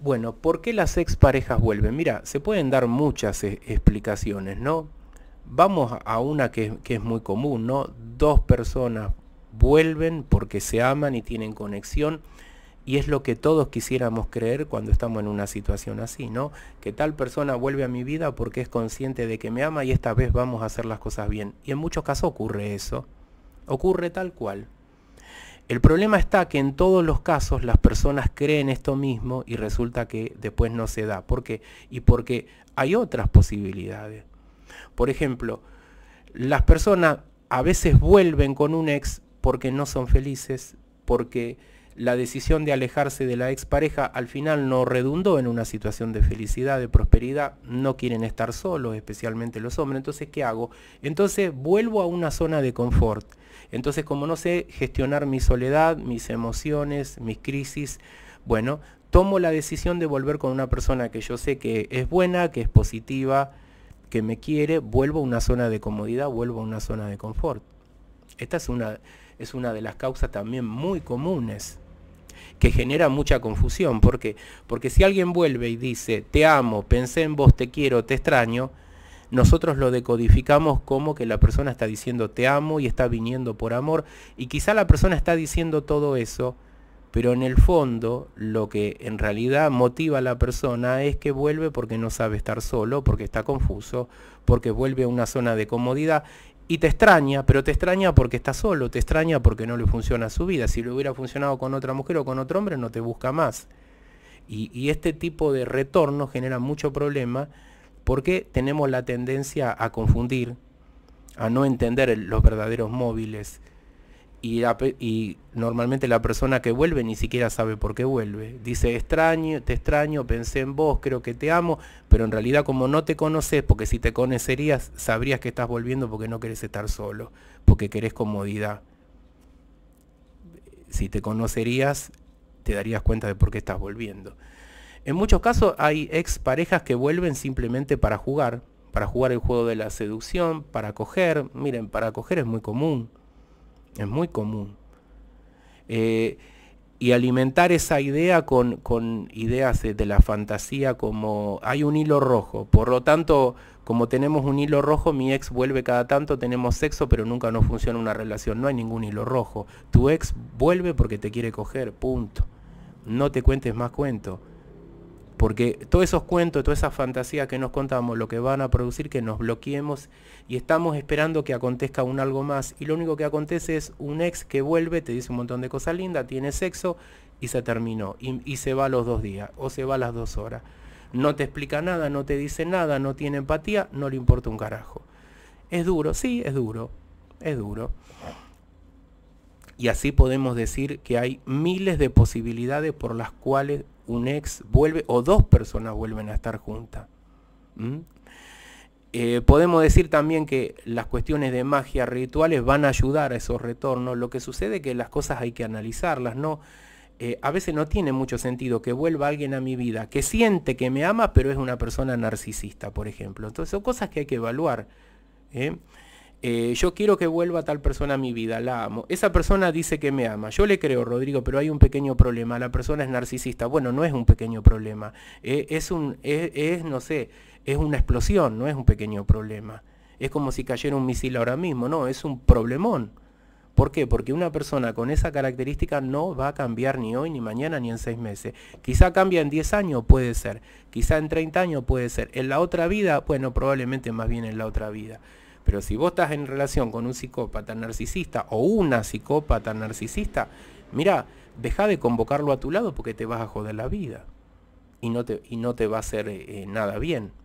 Bueno, ¿por qué las exparejas vuelven? Mira, se pueden dar muchas eh, explicaciones, ¿no? Vamos a una que, que es muy común, ¿no? Dos personas vuelven porque se aman y tienen conexión. Y es lo que todos quisiéramos creer cuando estamos en una situación así, ¿no? Que tal persona vuelve a mi vida porque es consciente de que me ama y esta vez vamos a hacer las cosas bien. Y en muchos casos ocurre eso. Ocurre tal cual. El problema está que en todos los casos las personas creen esto mismo y resulta que después no se da. ¿Por qué? Y porque hay otras posibilidades. Por ejemplo, las personas a veces vuelven con un ex porque no son felices, porque la decisión de alejarse de la expareja al final no redundó en una situación de felicidad, de prosperidad, no quieren estar solos, especialmente los hombres, entonces ¿qué hago? Entonces vuelvo a una zona de confort. Entonces como no sé gestionar mi soledad, mis emociones, mis crisis, bueno, tomo la decisión de volver con una persona que yo sé que es buena, que es positiva, que me quiere, vuelvo a una zona de comodidad, vuelvo a una zona de confort. Esta es una, es una de las causas también muy comunes que genera mucha confusión. ¿Por Porque si alguien vuelve y dice, te amo, pensé en vos, te quiero, te extraño, nosotros lo decodificamos como que la persona está diciendo te amo y está viniendo por amor. Y quizá la persona está diciendo todo eso, pero en el fondo lo que en realidad motiva a la persona es que vuelve porque no sabe estar solo, porque está confuso, porque vuelve a una zona de comodidad y te extraña, pero te extraña porque está solo, te extraña porque no le funciona su vida. Si le hubiera funcionado con otra mujer o con otro hombre, no te busca más. Y, y este tipo de retorno genera mucho problema porque tenemos la tendencia a confundir, a no entender los verdaderos móviles y, normalmente la persona que vuelve ni siquiera sabe por qué vuelve. Dice, extraño, te extraño, pensé en vos, creo que te amo, pero en realidad como no te conoces, porque si te conocerías, sabrías que estás volviendo porque no querés estar solo, porque querés comodidad. Si te conocerías, te darías cuenta de por qué estás volviendo. En muchos casos hay ex parejas que vuelven simplemente para jugar, para jugar el juego de la seducción, para coger. Miren, para coger es muy común es muy común. Eh, y alimentar esa idea con, ideas de, de, la fantasía como hay un hilo rojo. Por lo tanto, como tenemos un hilo rojo, mi ex vuelve cada tanto, tenemos sexo, pero nunca nos funciona una relación. No hay ningún hilo rojo. Tu ex vuelve porque te quiere coger, punto. No te cuentes más cuento. Porque todos esos cuentos, toda esas fantasía que nos contamos, lo que van a producir que nos bloqueemos y estamos esperando que acontezca un algo más. Y lo único que acontece es un ex que vuelve, te dice un montón de cosas lindas, tiene sexo y se terminó. Y, y se va a los dos días o se va a las dos horas. No te explica nada, no te dice nada, no tiene empatía, no le importa un carajo. Es duro, sí, es duro, es duro. Y así podemos decir que hay miles de posibilidades por las cuales un ex vuelve o dos personas vuelven a estar juntas. Eh, podemos decir también que las cuestiones de magia rituales van a ayudar a esos retornos. Lo que sucede es que las cosas hay que analizarlas, ¿no? Eh, a veces no tiene mucho sentido que vuelva alguien a mi vida que siente que me ama, pero es una persona narcisista, por ejemplo. Entonces son cosas que hay que evaluar. ¿eh? Eh, yo quiero que vuelva tal persona a mi vida, la amo. Esa persona dice que me ama. Yo le creo, Rodrigo, pero hay un pequeño problema. La persona es narcisista. Bueno, no es un pequeño problema. Eh, es un, no sé, es una explosión, no es un pequeño problema. Es como si cayera un misil ahora mismo. No, es un problemón. ¿Por qué? Porque una persona con esa característica no va a cambiar ni hoy, ni mañana, ni en seis meses. Quizá cambia en diez años, puede ser. Quizá en treinta años, puede ser. En la otra vida, bueno, probablemente más bien en la otra vida. Pero si vos estás en relación con un psicópata narcisista o una psicópata narcisista, mira, deja de convocarlo a tu lado porque te vas a joder la vida. Y no te, y no te va a hacer eh, nada bien.